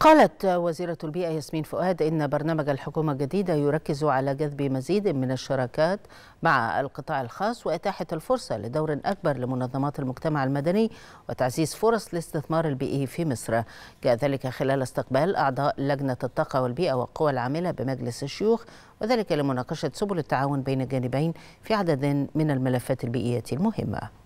قالت وزيرة البيئة ياسمين فؤاد إن برنامج الحكومة الجديدة يركز على جذب مزيد من الشراكات مع القطاع الخاص وإتاحة الفرصة لدور أكبر لمنظمات المجتمع المدني وتعزيز فرص الاستثمار البيئي في مصر جاء ذلك خلال استقبال أعضاء لجنة الطاقة والبيئة والقوى العاملة بمجلس الشيوخ وذلك لمناقشة سبل التعاون بين الجانبين في عدد من الملفات البيئية المهمة